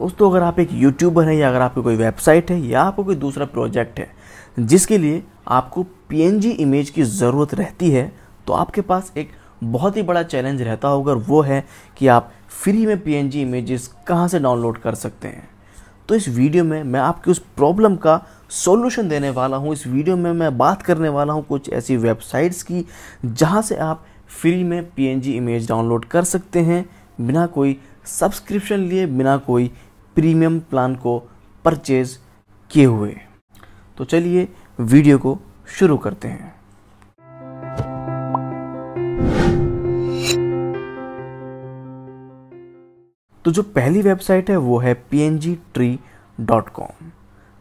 दोस्तों अगर आप एक यूट्यूबर हैं या अगर आपकी कोई वेबसाइट है या आपको कोई दूसरा प्रोजेक्ट है जिसके लिए आपको पी इमेज की ज़रूरत रहती है तो आपके पास एक बहुत ही बड़ा चैलेंज रहता होगा और वो है कि आप फ्री में पी इमेजेस कहाँ से डाउनलोड कर सकते हैं तो इस वीडियो में मैं आपकी उस प्रॉब्लम का सॉल्यूशन देने वाला हूँ इस वीडियो में मैं बात करने वाला हूँ कुछ ऐसी वेबसाइट्स की जहाँ से आप फ्री में पी इमेज डाउनलोड कर सकते हैं बिना कोई सब्सक्रिप्शन लिए बिना कोई प्रीमियम प्लान को परचेज किए हुए तो चलिए वीडियो को शुरू करते हैं तो जो पहली वेबसाइट है वो है pngtree.com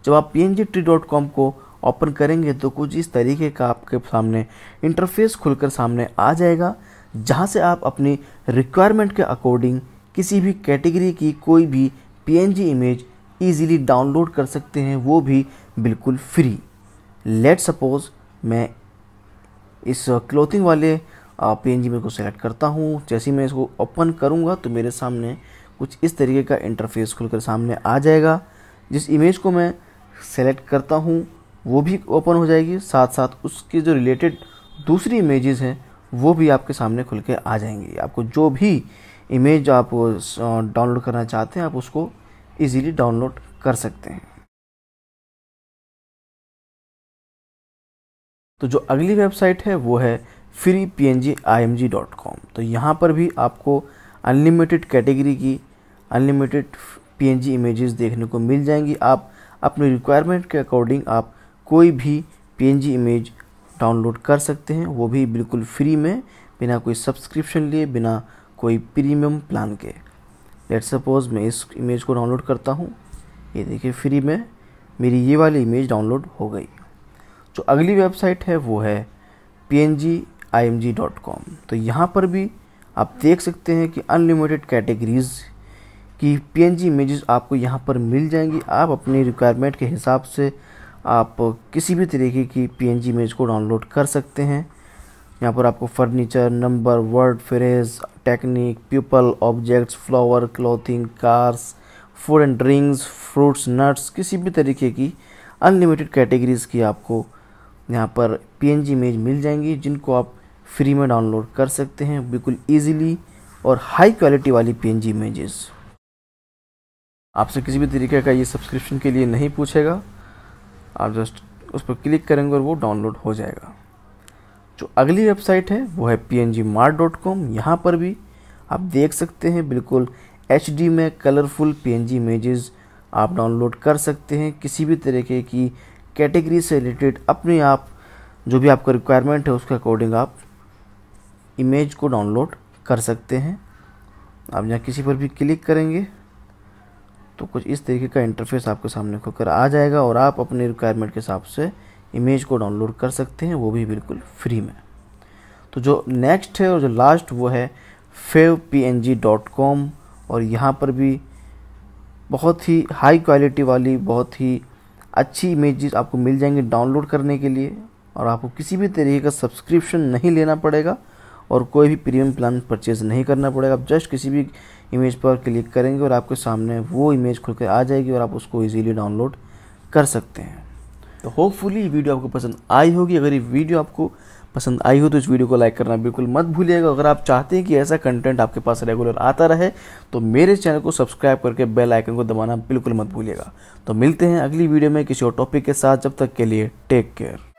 जब आप pngtree.com को ओपन करेंगे तो कुछ इस तरीके का आपके सामने इंटरफेस खुलकर सामने आ जाएगा जहाँ से आप अपनी रिक्वायरमेंट के अकॉर्डिंग किसी भी कैटेगरी की कोई भी PNG इमेज ईजिली डाउनलोड कर सकते हैं वो भी बिल्कुल फ्री लेट सपोज मैं इस क्लोथिंग वाले पी एन जी मेरे को सेलेक्ट करता हूँ जैसे ही मैं इसको ओपन करूँगा तो मेरे सामने कुछ इस तरीके का इंटरफेस खुलकर सामने आ जाएगा जिस इमेज को मैं सेलेक्ट करता हूँ वो भी ओपन हो जाएगी साथ साथ उसके जो रिलेटेड दूसरी इमेजेस हैं वो भी आपके सामने खुल के आ जाएंगी आपको जो भी इमेज आप डाउनलोड करना चाहते हैं आप उसको इजीली डाउनलोड कर सकते हैं तो जो अगली वेबसाइट है वो है free P N G I M G dot com तो यहाँ पर भी आपको अनलिमिटेड कैटेगरी की unlimited P N G images देखने को मिल जाएंगी आप अपने रिक्वायरमेंट के अकॉर्डिंग आप कोई भी P N G image download कर सकते हैं वो भी बिल्कुल फ्री में बिना कोई सब्सक्रिप्शन लिए बिना कोई प्रीमियम प्लान के लेट सपोज मैं इस इमेज को डाउनलोड करता हूँ ये देखिए फ्री में मेरी ये वाली इमेज डाउनलोड हो गई जो अगली वेबसाइट है वो है पी तो यहाँ पर भी आप देख सकते हैं कि अनलिमिटेड कैटेगरीज़ की पी एन जी इमेजेस आपको यहाँ पर मिल जाएंगी आप अपनी रिक्वायरमेंट के हिसाब से आप किसी भी तरीके की पी एन जी इमेज को डाउनलोड कर सकते हैं यहाँ पर आपको furniture number word phrase technique, people, objects, flower, clothing, cars, food and drinks fruits nuts किसी भी तरीके की अनलिमिटेड कैटेगरीज़ की आपको यहाँ पर जी इमेज मिल जाएंगी जिनको आप फ्री में डाउनलोड कर सकते हैं बिल्कुल ईजीली और हाई क्वालिटी वाली जी इमेजेस आपसे किसी भी तरीके का ये सब्सक्रिप्शन के लिए नहीं पूछेगा आप जस्ट उस पर क्लिक करेंगे और वो डाउनलोड हो जाएगा जो अगली वेबसाइट है वो है P N G mart dot com यहाँ पर भी आप देख सकते हैं बिल्कुल एच डी में colourful P N G images आप डाउनलोड कर सकते हैं किसी भी तरीके की कैटेगरी से रिलेटेड अपने आप जो भी आपका रिक्वायरमेंट है उसके अकॉर्डिंग आप इमेज को डाउनलोड कर सकते हैं आप यहाँ किसी पर भी क्लिक करेंगे तो कुछ इस तरीके का इंटरफेस आपके सामने खुलकर आ जाएगा और आप अपने रिक्वायरमेंट के हिसाब से इमेज को डाउनलोड कर सकते हैं वो भी बिल्कुल फ्री में तो जो नेक्स्ट है और जो लास्ट वो है फेव और यहाँ पर भी बहुत ही हाई क्वालिटी वाली बहुत ही अच्छी इमेजेस आपको मिल जाएंगी डाउनलोड करने के लिए और आपको किसी भी तरीके का सब्सक्रिप्शन नहीं लेना पड़ेगा और कोई भी प्रीमियम प्लान परचेज़ नहीं करना पड़ेगा आप जस्ट किसी भी इमेज पर क्लिक करेंगे और आपके सामने वो इमेज खुल कर आ जाएगी और आप उसको ईजीली डाउनलोड कर सकते हैं तो होपफुली ये वीडियो आपको पसंद आई होगी अगर ये वीडियो आपको पसंद आई हो तो इस वीडियो को लाइक करना बिल्कुल मत भूलिएगा अगर आप चाहते हैं कि ऐसा कंटेंट आपके पास रेगुलर आता रहे तो मेरे चैनल को सब्सक्राइब करके बेल आइकन को दबाना बिल्कुल मत भूलिएगा तो मिलते हैं अगली वीडियो में किसी और टॉपिक के साथ जब तक के लिए टेक केयर